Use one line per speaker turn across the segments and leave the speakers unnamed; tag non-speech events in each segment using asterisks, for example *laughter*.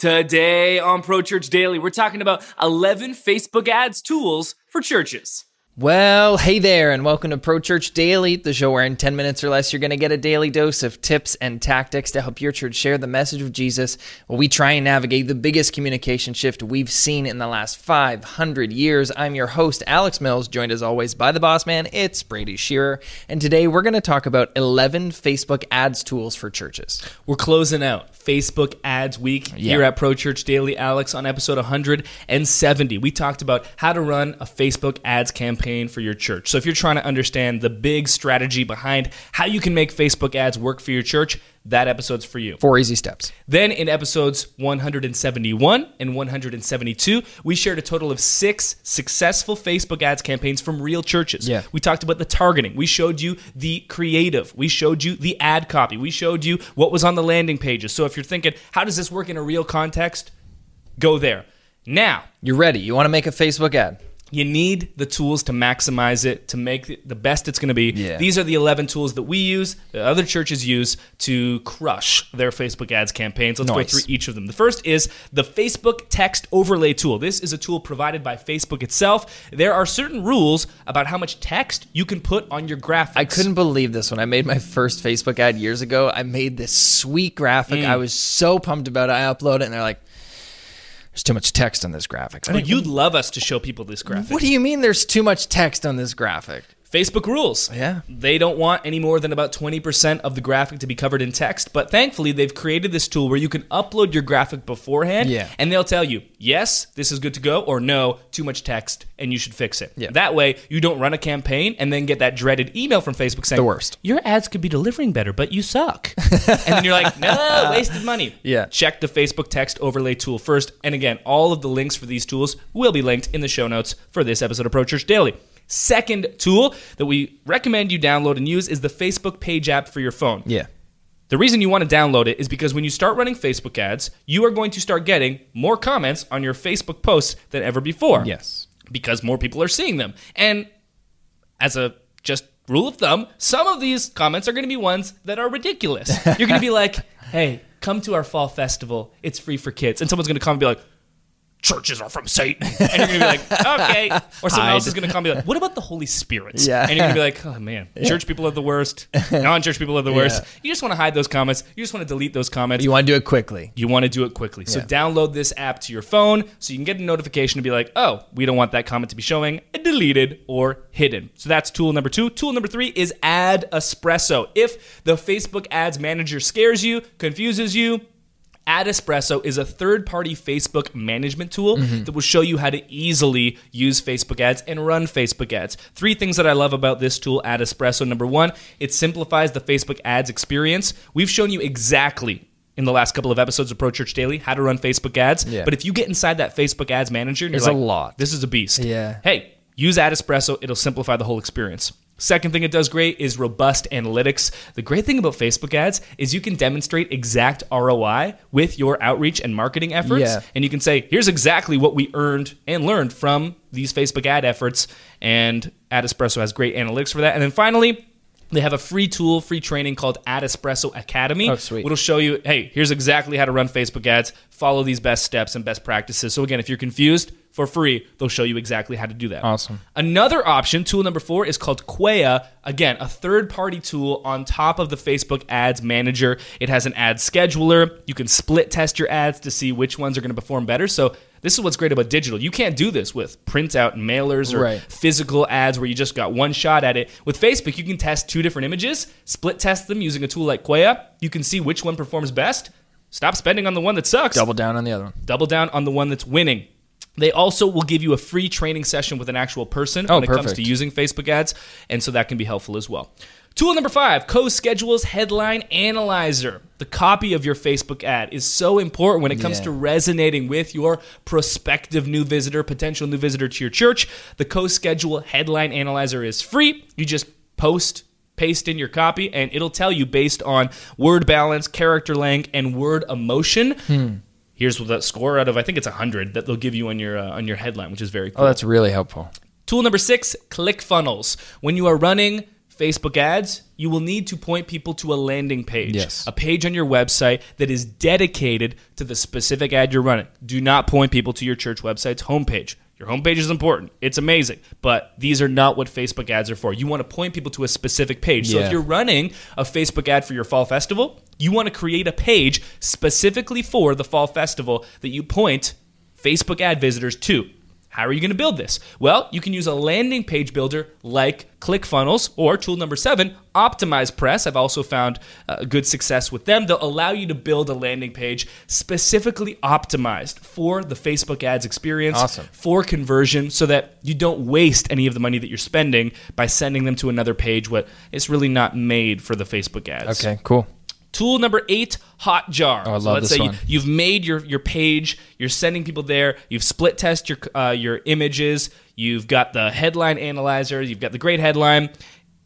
Today on Pro Church Daily, we're talking about 11 Facebook ads tools for churches. Well, hey there, and welcome to Pro Church Daily, the show where in 10 minutes or less you're going to get a daily dose of tips and tactics to help your church share the message of Jesus while we try and navigate the biggest communication shift we've seen in the last 500 years. I'm your host, Alex Mills, joined as always by the boss man, it's Brady Shearer. And today we're going to talk about 11 Facebook ads tools for churches. We're closing out Facebook ads week yeah. here at Pro Church Daily, Alex, on episode 170. We talked about how to run a Facebook ads campaign campaign for your church. So if you're trying to understand the big strategy behind how you can make Facebook ads work for your church, that episode's for you. Four easy steps. Then in episodes 171 and 172, we shared a total of six successful Facebook ads campaigns from real churches. Yeah. We talked about the targeting. We showed you the creative. We showed you the ad copy. We showed you what was on the landing pages. So if you're thinking, how does this work in a real context? Go there. Now, you're ready. You want to make a Facebook ad you need the tools to maximize it to make the best it's going to be. Yeah. These are the 11 tools that we use, that other churches use to crush their Facebook ads campaigns. Let's nice. go through each of them. The first is the Facebook text overlay tool. This is a tool provided by Facebook itself. There are certain rules about how much text you can put on your graphics. I couldn't believe this when I made my first Facebook ad years ago. I made this sweet graphic. Mm. I was so pumped about it. I uploaded it and they're like, there's too much text on this graphic. I mean, you'd love us to show people this graphic. What do you mean there's too much text on this graphic? Facebook rules. Yeah. They don't want any more than about 20% of the graphic to be covered in text. But thankfully, they've created this tool where you can upload your graphic beforehand. Yeah. And they'll tell you, yes, this is good to go, or no, too much text, and you should fix it. Yeah. That way, you don't run a campaign and then get that dreaded email from Facebook saying, the worst. Your ads could be delivering better, but you suck. *laughs* and then you're like, no, *laughs* wasted money. Yeah. Check the Facebook text overlay tool first. And again, all of the links for these tools will be linked in the show notes for this episode of Pro Church Daily. Second tool that we recommend you download and use is the Facebook page app for your phone. Yeah. The reason you want to download it is because when you start running Facebook ads, you are going to start getting more comments on your Facebook posts than ever before. Yes. Because more people are seeing them. And as a just rule of thumb, some of these comments are going to be ones that are ridiculous. *laughs* You're going to be like, hey, come to our fall festival. It's free for kids. And someone's going to come and be like, churches are from Satan. *laughs* And you're going to be like, okay. Or someone else is going to come and be like, what about the Holy Spirit? Yeah. And you're going to be like, oh man, church people are the worst. *laughs* Non church people are the worst. Yeah. You just want to hide those comments. You just want to delete those comments. You want to do it quickly. You want to do it quickly. So yeah. download this app to your phone so you can get a notification to be like, oh, we don't want that comment to be showing deleted or hidden. So that's tool number two. Tool number three is Ad Espresso. If the Facebook ads manager scares you, confuses you, Ad Espresso is a third party Facebook management tool mm-hmm. that will show you how to easily use Facebook ads and run Facebook ads. Three things that I love about this tool, Ad Espresso. Number one, it simplifies the Facebook ads experience. We've shown you exactly in the last couple of episodes of Pro Church Daily how to run Facebook ads. Yeah. But if you get inside that Facebook ads manager, and you're it's like, a lot. This is a beast. Yeah. Hey, use Ad Espresso. It'll simplify the whole experience. Second thing it does great is robust analytics. The great thing about Facebook ads is you can demonstrate exact ROI with your outreach and marketing efforts. Yeah. And you can say, here's exactly what we earned and learned from these Facebook ad efforts. And Ad Espresso has great analytics for that. And then finally, they have a free tool, free training called Ad Espresso Academy. Oh, sweet. It'll show you, hey, here's exactly how to run Facebook ads. Follow these best steps and best practices. So, again, if you're confused, for free, they'll show you exactly how to do that. Awesome. Another option, tool number four, is called Quea. Again, a third party tool on top of the Facebook ads manager. It has an ad scheduler. You can split test your ads to see which ones are going to perform better. So, this is what's great about digital. You can't do this with printout mailers or right. physical ads where you just got one shot at it. With Facebook, you can test two different images, split test them using a tool like Quaya. You can see which one performs best. Stop spending on the one that sucks. Double down on the other one. Double down on the one that's winning. They also will give you a free training session with an actual person oh, when it perfect. comes to using Facebook ads, and so that can be helpful as well. Tool number five, co schedules headline analyzer. The copy of your Facebook ad is so important when it comes yeah. to resonating with your prospective new visitor, potential new visitor to your church. The co schedule headline analyzer is free. You just post paste in your copy and it'll tell you based on word balance, character length, and word emotion. Hmm. Here's that score out of I think it's 100 that they'll give you on your uh, on your headline, which is very oh, cool. Oh, that's really helpful. Tool number 6, ClickFunnels. When you are running Facebook ads, you will need to point people to a landing page, yes. a page on your website that is dedicated to the specific ad you're running. Do not point people to your church website's homepage. Your homepage is important. It's amazing. But these are not what Facebook ads are for. You want to point people to a specific page. Yeah. So if you're running a Facebook ad for your fall festival, you want to create a page specifically for the fall festival that you point Facebook ad visitors to. How are you going to build this? Well, you can use a landing page builder like ClickFunnels or tool number seven, Optimize Press. I've also found uh, good success with them. They'll allow you to build a landing page specifically optimized for the Facebook ads experience, awesome. for conversion, so that you don't waste any of the money that you're spending by sending them to another page. What it's really not made for the Facebook ads. Okay, cool. Tool number eight, Hotjar. Oh, I love so let's this say one. You, have made your, your page, you're sending people there, you've split test your uh, your images, you've got the headline analyzer, you've got the great headline.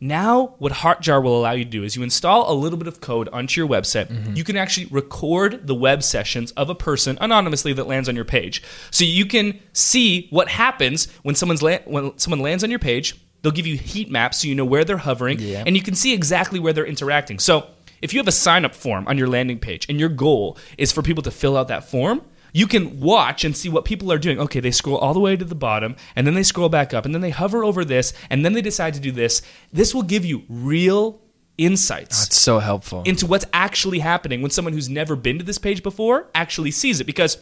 Now, what Hotjar will allow you to do is you install a little bit of code onto your website. Mm-hmm. You can actually record the web sessions of a person anonymously that lands on your page. So you can see what happens when someone's la- when someone lands on your page. They'll give you heat maps so you know where they're hovering yeah. and you can see exactly where they're interacting. So if you have a sign up form on your landing page and your goal is for people to fill out that form, you can watch and see what people are doing. Okay, they scroll all the way to the bottom and then they scroll back up and then they hover over this and then they decide to do this. This will give you real insights. That's so helpful. Into what's actually happening when someone who's never been to this page before actually sees it because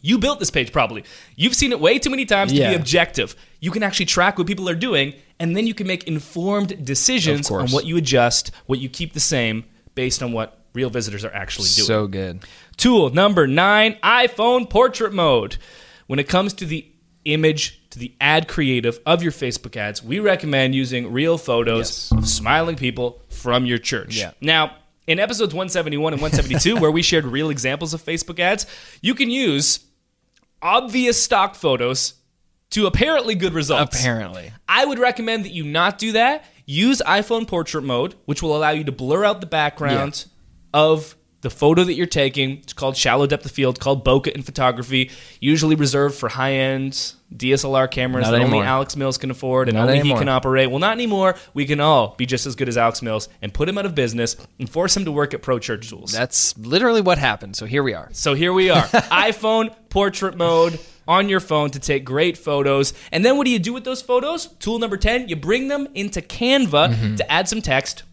you built this page probably. You've seen it way too many times yeah. to be objective. You can actually track what people are doing and then you can make informed decisions on what you adjust, what you keep the same based on what real visitors are actually doing. So good. Tool number nine iPhone portrait mode. When it comes to the image, to the ad creative of your Facebook ads, we recommend using real photos yes. of smiling people from your church. Yeah. Now, in episodes 171 and 172, where we shared real examples of Facebook ads, you can use obvious stock photos to apparently good results. Apparently. I would recommend that you not do that Use iPhone portrait mode, which will allow you to blur out the background yeah. of the photo that you're taking. It's called shallow depth of field, called bokeh in photography, usually reserved for high end DSLR cameras not that anymore. only Alex Mills can afford and not only anymore. he can operate. Well, not anymore. We can all be just as good as Alex Mills and put him out of business and force him to work at Pro Church Tools. That's literally what happened. So here we are. So here we are. *laughs* iPhone portrait mode on your phone to take great photos. And then what do you do with those photos? Tool number 10, you bring them into Canva mm-hmm. to add some text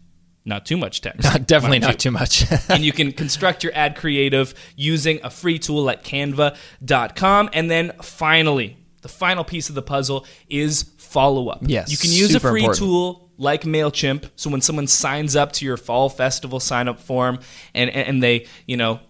not too much text. Not, definitely not too much. *laughs* and you can construct your ad creative using a free tool at canva.com. And then finally, the final piece of the puzzle is follow up. Yes. You can use a free important. tool like MailChimp. So when someone signs up to your fall festival sign up form and, and they, you know,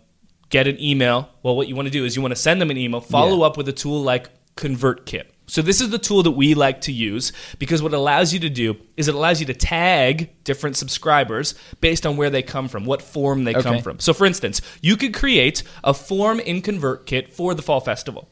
get an email. Well, what you want to do is you want to send them an email, follow yeah. up with a tool like ConvertKit. So this is the tool that we like to use because what it allows you to do is it allows you to tag different subscribers based on where they come from, what form they okay. come from. So for instance, you could create a form in ConvertKit for the fall festival.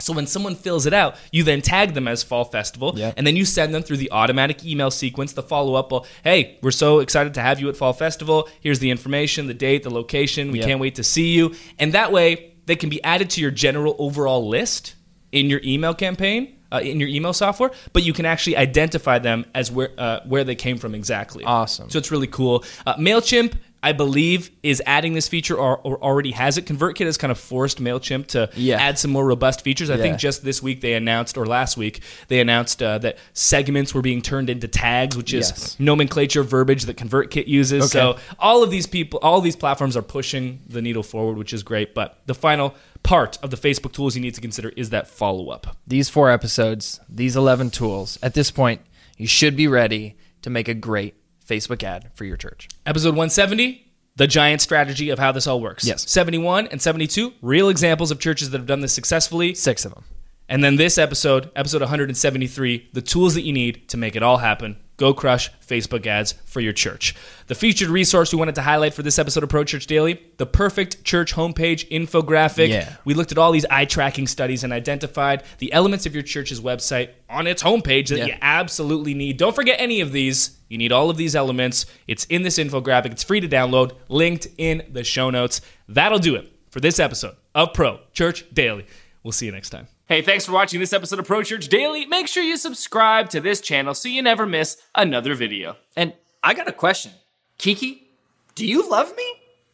So when someone fills it out, you then tag them as Fall Festival, yep. and then you send them through the automatic email sequence the follow up. Well, hey, we're so excited to have you at Fall Festival. Here's the information, the date, the location. We yep. can't wait to see you. And that way, they can be added to your general overall list in your email campaign. Uh, in your email software, but you can actually identify them as where uh, where they came from exactly. Awesome. So it's really cool. Uh, Mailchimp I believe, is adding this feature or, or already has it. ConvertKit has kind of forced MailChimp to yeah. add some more robust features. I yeah. think just this week they announced, or last week, they announced uh, that segments were being turned into tags, which is yes. nomenclature verbiage that ConvertKit uses. Okay. So all of these people, all these platforms are pushing the needle forward, which is great. But the final part of the Facebook tools you need to consider is that follow up. These four episodes, these 11 tools, at this point, you should be ready to make a great Facebook ad for your church. Episode 170 the giant strategy of how this all works. Yes. 71 and 72, real examples of churches that have done this successfully. Six of them. And then this episode, episode 173, the tools that you need to make it all happen. Go crush Facebook ads for your church. The featured resource we wanted to highlight for this episode of Pro Church Daily the perfect church homepage infographic. Yeah. We looked at all these eye tracking studies and identified the elements of your church's website on its homepage that yeah. you absolutely need. Don't forget any of these. You need all of these elements. It's in this infographic, it's free to download, linked in the show notes. That'll do it for this episode of Pro Church Daily. We'll see you next time. Hey, thanks for watching this episode of Pro Church Daily. Make sure you subscribe to this channel so you never miss another video. And I got a question. Kiki, do you love me?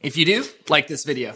If you do, like this video.